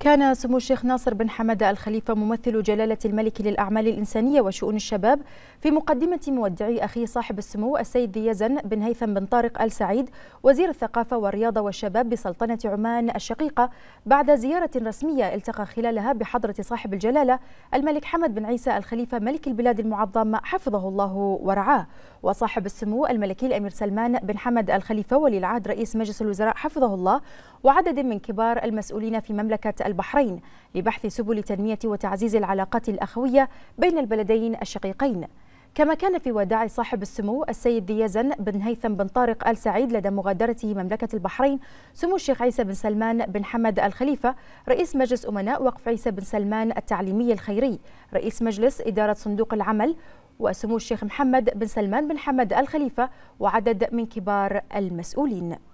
كان سمو الشيخ ناصر بن حمد الخليفة ممثل جلالة الملك للأعمال الإنسانية وشؤون الشباب في مقدمة مودعي أخيه صاحب السمو السيد يزن بن هيثم بن طارق آل سعيد وزير الثقافة والرياضة والشباب بسلطنة عمان الشقيقة بعد زيارة رسمية التقى خلالها بحضرة صاحب الجلالة الملك حمد بن عيسى الخليفة ملك البلاد المعظم حفظه الله ورعاه وصاحب السمو الملكي الأمير سلمان بن حمد الخليفة ولي العهد رئيس مجلس الوزراء حفظه الله وعدد من كبار المسؤولين في مملكة البحرين لبحث سبل تنمية وتعزيز العلاقات الأخوية بين البلدين الشقيقين كما كان في وداع صاحب السمو السيد ديازن بن هيثم بن طارق آل سعيد لدى مغادرته مملكة البحرين سمو الشيخ عيسى بن سلمان بن حمد الخليفة رئيس مجلس أمناء وقف عيسى بن سلمان التعليمي الخيري رئيس مجلس إدارة صندوق العمل وسمو الشيخ محمد بن سلمان بن حمد الخليفة وعدد من كبار المسؤولين